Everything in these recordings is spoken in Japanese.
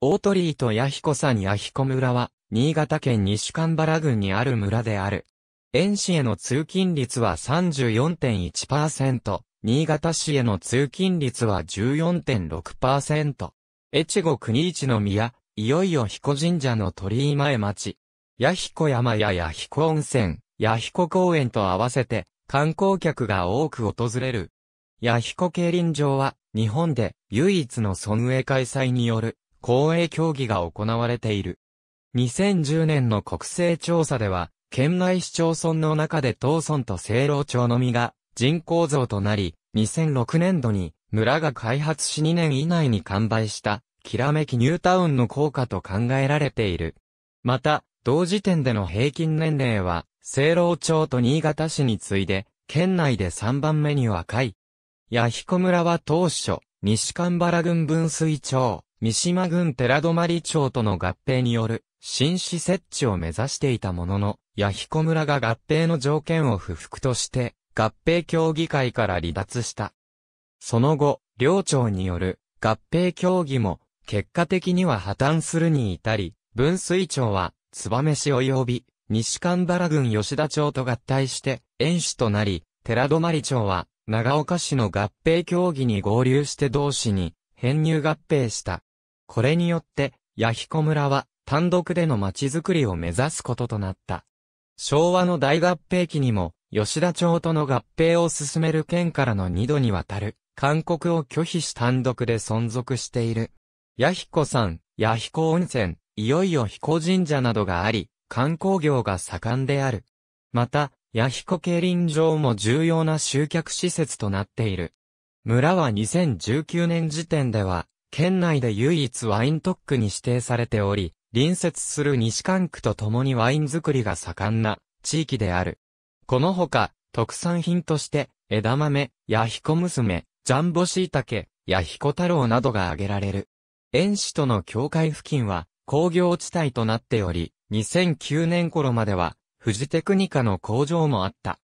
大鳥居と弥彦山弥彦村は、新潟県西神原郡にある村である。遠市への通勤率は34.1%、新潟市への通勤率は14.6%。越後国一の宮、いよいよ彦神社の鳥居前町。弥彦山や弥彦温泉、弥彦公園と合わせて、観光客が多く訪れる。弥彦競輪場は、日本で唯一の村営開催による公営競技が行われている。2010年の国勢調査では、県内市町村の中で東村と西老町のみが人口増となり、2006年度に村が開発し2年以内に完売した、きらめきニュータウンの効果と考えられている。また、同時点での平均年齢は、西老町と新潟市に次いで、県内で3番目に若い。弥彦村は当初、西神原郡分水町、三島郡寺泊町との合併による新市設置を目指していたものの、弥彦村が合併の条件を不服として、合併協議会から離脱した。その後、両町による合併協議も結果的には破綻するに至り、分水町は燕市及び西神原郡吉田町と合体して、園主となり、寺泊町は長岡市の合併協議に合流して同市に編入合併した。これによって、弥彦村は単独での町づくりを目指すこととなった。昭和の大合併期にも、吉田町との合併を進める県からの二度にわたる、勧告を拒否し単独で存続している。弥彦山、弥彦温泉、いよいよ彦神社などがあり、観光業が盛んである。また、弥彦競輪場も重要な集客施設となっている。村は2019年時点では、県内で唯一ワイン特区に指定されており、隣接する西関区と共にワイン作りが盛んな地域である。このほか、特産品として、枝豆、ヤヒコ娘、ジャンボシイタケ、ヤヒコ太郎などが挙げられる。園市との境界付近は工業地帯となっており、2009年頃までは富士テクニカの工場もあった。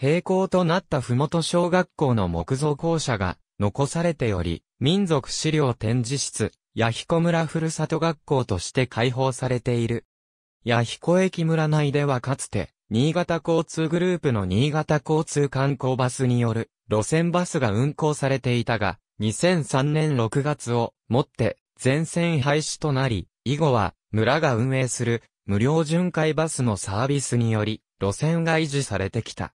並行となった麓小学校の木造校舎が残されており、民族資料展示室、八彦村ふるさと学校として開放されている。八彦駅村内ではかつて、新潟交通グループの新潟交通観光バスによる路線バスが運行されていたが、2003年6月をもって全線廃止となり、以後は村が運営する無料巡回バスのサービスにより、路線が維持されてきた。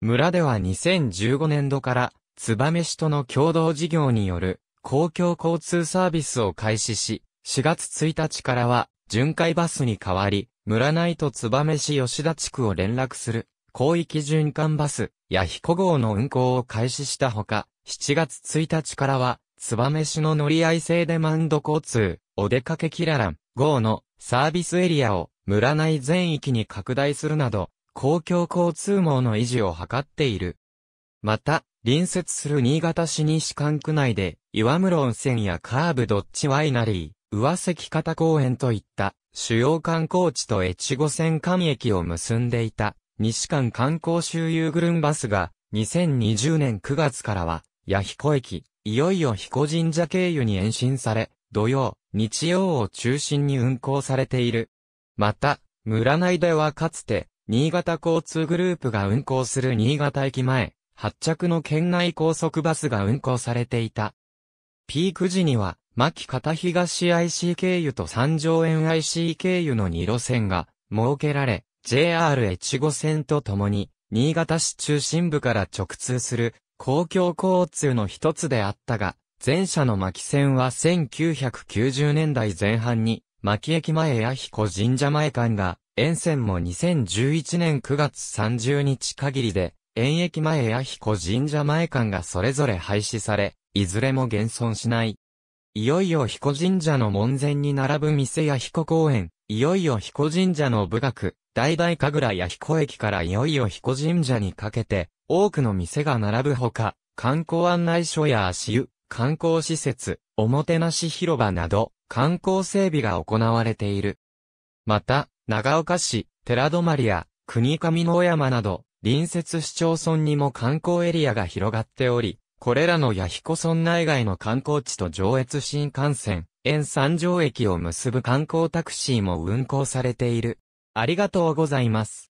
村では2015年度から、燕市との共同事業による公共交通サービスを開始し、4月1日からは巡回バスに代わり、村内と燕市吉田地区を連絡する広域循環バスや彦号の運行を開始したほか、7月1日からは、燕市の乗り合い制でマウンド交通、お出かけキララン号のサービスエリアを村内全域に拡大するなど、公共交通網の維持を図っている。また、隣接する新潟市西館区内で、岩室温泉やカーブドッチワイナリー、上関方公園といった主要観光地と越後線間駅を結んでいた西間観光周遊グルンバスが2020年9月からは、八彦駅、いよいよ彦神社経由に延伸され、土曜、日曜を中心に運行されている。また、村内ではかつて、新潟交通グループが運行する新潟駅前、発着の県内高速バスが運行されていた。ピーク時には、牧片東 IC 経由と三条園 IC 経由の2路線が設けられ、JR 越後線とともに、新潟市中心部から直通する公共交通の一つであったが、前者の巻線は1990年代前半に、巻駅前や彦神社前間が、沿線も2011年9月30日限りで、沿駅前や彦神社前間がそれぞれ廃止され、いずれも現存しない。いよいよ彦神社の門前に並ぶ店や彦公園、いよいよ彦神社の部学、大々神楽や彦駅からいよいよ彦神社にかけて、多くの店が並ぶほか、観光案内所や足湯、観光施設、おもてなし広場など、観光整備が行われている。また、長岡市、寺泊や、国上野山など、隣接市町村にも観光エリアが広がっており、これらの弥彦村内外の観光地と上越新幹線、沿三条駅を結ぶ観光タクシーも運行されている。ありがとうございます。